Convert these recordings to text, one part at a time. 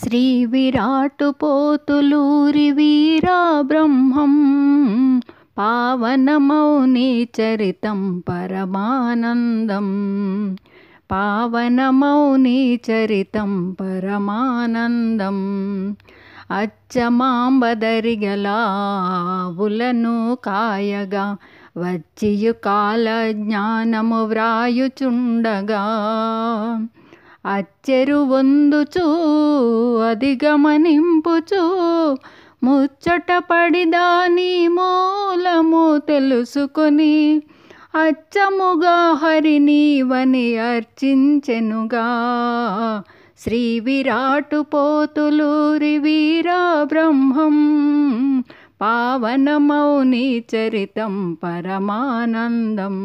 శ్రీ విరాటు పోతులూరి వీరా బ్రహ్మం పావనమౌని చరితం పరమానందం పావనమౌని చరితం పరమానందం అచ్చమాంబదరిగలావులను కాయగా వచ్చియు కాల జ్ఞానము వ్రాయుచుండగా అచ్చెరువొందుచు అధిగమనింపుచు ముచ్చట పడిదాని మూలము తెలుసుకొని అచ్చముగా హరినీవని అర్చించెనుగా శ్రీ విరాటు పోతులూరి వీరా బ్రహ్మం పావనమౌని చరితం పరమానందం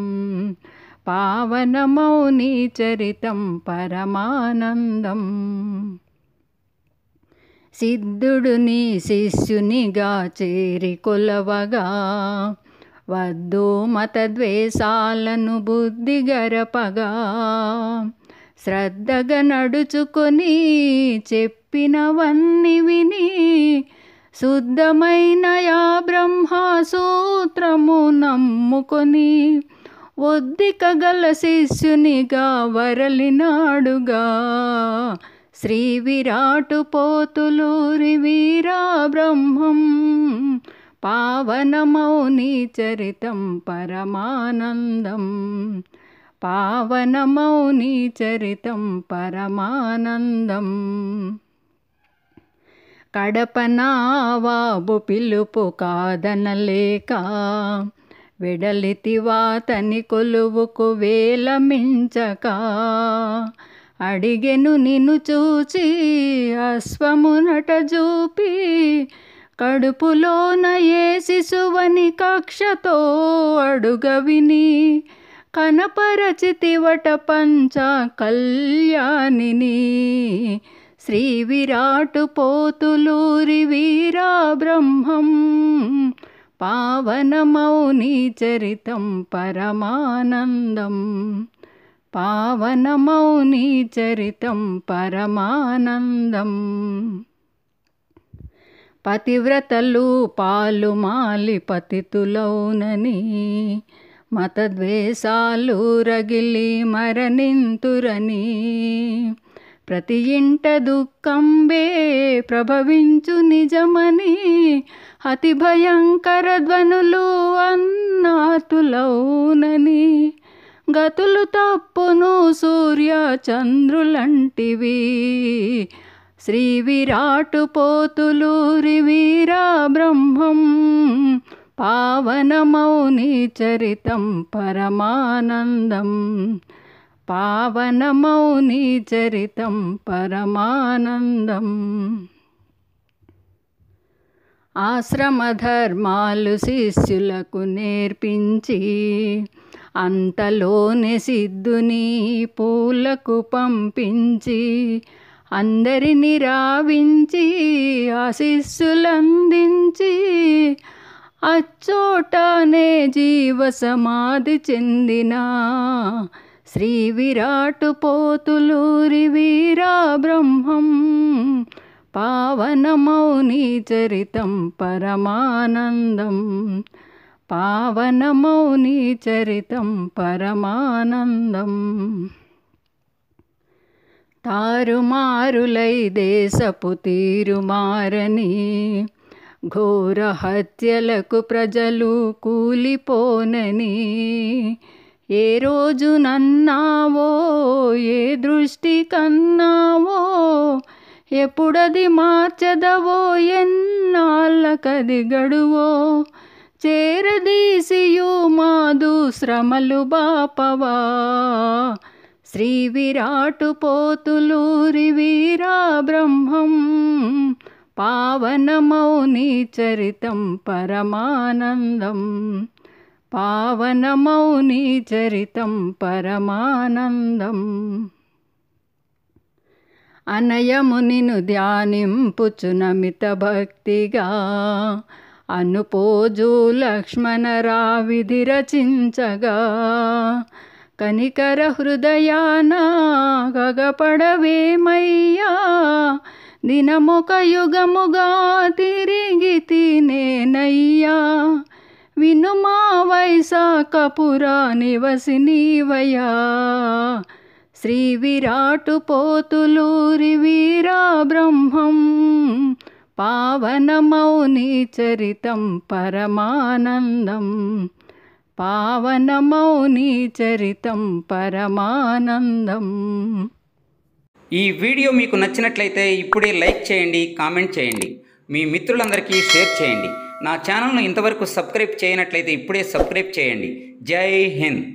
పావనమౌని చరితం పరమానందం సిద్ధుడు నీ శిష్యునిగా చేరి కొలవగా వద్దు మతద్వేషాలను బుద్ధి గరపగా శ్రద్ధగా నడుచుకొని చెప్పినవన్నీ విని శుద్ధమైన యా సూత్రము నమ్ముకొని కగల శిష్యునిగా వరలినాడుగా శ్రీ విరాటు పోతులూరి వీరా బ్రహ్మం పావనమౌని చరితం పరమానందం పావనమౌని చరితం పరమానందం కడపనావాబు పిలుపు కాదనలేక వెడలితివాతని కొలువుకు వేల మించక అడిగెను నిన్ను చూచి అశ్వమునట చూపి కడుపులోన ఏ శిశువని కక్షతో అడుగవిని కనపరచితివట పంచ కళ్యాణిని శ్రీ విరాటు పోతులూరి వీరా బ్రహ్మం పావనమౌని చరితం పరమానందం పావనమౌని చరితం పరమానందం పతివ్రతలు పాలు మాలి పతితులౌనని మతద్వేషాలు రగిలి మరణింతురనీ ప్రతి ఇంట దుఃఖంబే ప్రభవించు నిజమని అతి భయంకర ధ్వనులు అన్నాతులౌనని గతులు తప్పును సూర్య చంద్రులంటివి శ్రీ విరాటు రివీరా బ్రహ్మం పావనమౌని చరితం పరమానందం పావనమౌని చరితం పరమానందం ఆశ్రమధర్మాలు శిష్యులకు నేర్పించి అంతలోని సిద్ధుని పూలకు పంపించి అందరిని రావించి ఆశీస్సులందించి అచ్చోటనే జీవ సమాధి చెందిన శ్రీ విరాటు పోతులూరి వీరా బ్రహ్మం పావనమౌని చరితం పరమానందం పావనమౌని చరితం పరమానందం తారుమారులై దేశపు తీరుమారని ఘోర హత్యలకు ప్రజలు కూలిపోనని ఏ రోజు నన్నావో ఏ దృష్టి కన్నావో ఎప్పుడది మార్చదవో ఎన్నాళ్ళకది గడువో చేరదీసియు మాదు శ్రమలు బాపవా శ్రీ విరాటు పోతులూరి వీరా బ్రహ్మం పావనమౌని చరితం పరమానందం పావనమౌని చరితం పరమానందం అనయము నిను ధ్యానింపుచునమిత భక్తిగా అనుపోజు లక్ష్మణరావిధి రచించగా కనికర హృదయానా గగపడవేమయ్యా దినమొక యుగముగా తిరిగి తినేనయ్యా వినుమా వైశాఖపురా నివసినీవయా శ్రీ విరాటు పోతులూరి వీరా బ్రహ్మం పావనమౌని చరితం పరమానందం పావనమౌని చరితం పరమానందం ఈ వీడియో మీకు నచ్చినట్లయితే ఇప్పుడే లైక్ చేయండి కామెంట్ చేయండి మీ మిత్రులందరికీ షేర్ చేయండి నా ఛానల్ను ఇంతవరకు సబ్స్క్రైబ్ చేయనట్లయితే ఇప్పుడే సబ్స్క్రైబ్ చేయండి జై హింద్